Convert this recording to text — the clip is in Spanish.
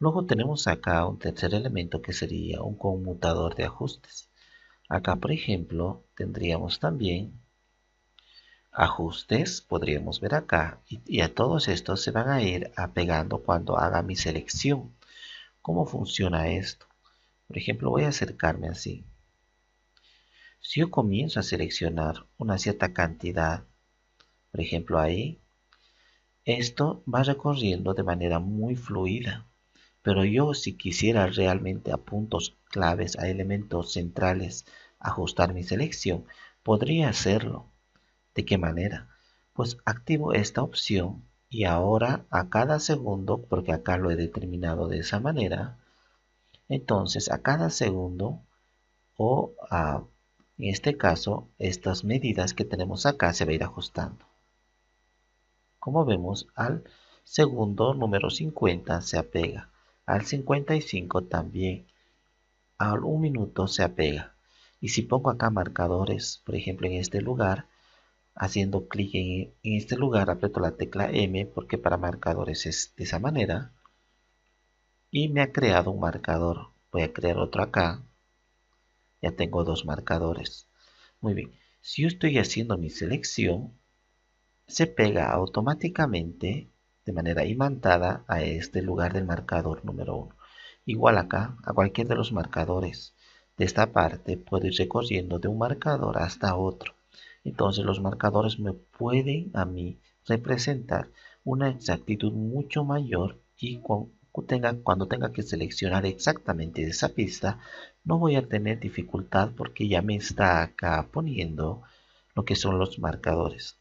Luego tenemos acá un tercer elemento que sería un conmutador de ajustes. Acá, por ejemplo, tendríamos también ajustes, podríamos ver acá, y, a todos estos se van a ir apegando cuando haga mi selección. ¿Cómo funciona esto? Por ejemplo, voy a acercarme así. Si yo comienzo a seleccionar una cierta cantidad, por ejemplo ahí, esto va recorriendo de manera muy fluida. Pero yo si quisiera realmente a puntos claves, a elementos centrales, ajustar mi selección, podría hacerlo. ¿De qué manera? Pues activo esta opción y ahora a cada segundo, porque acá lo he determinado de esa manera, entonces a cada segundo o a, en este caso estas medidas que tenemos acá se va a ir ajustando. Como vemos al segundo número 50 se apega al 55 también a un minuto se apega. Y si pongo acá marcadores, por ejemplo en este lugar, haciendo clic en, este lugar, aprieto la tecla M porque para marcadores es de esa manera. Y me ha creado un marcador. Voy a crear otro acá. Ya tengo dos marcadores. Muy bien. Si yo estoy haciendo mi selección, se pega automáticamente de manera imantada a este lugar del marcador número 1. Igual acá a cualquier de los marcadores. De esta parte puedo ir recorriendo de un marcador hasta otro. Entonces los marcadores me pueden a mí representar una exactitud mucho mayor y cuando tenga que seleccionar exactamente esa pista no voy a tener dificultad porque ya me está acá poniendo lo que son los marcadores.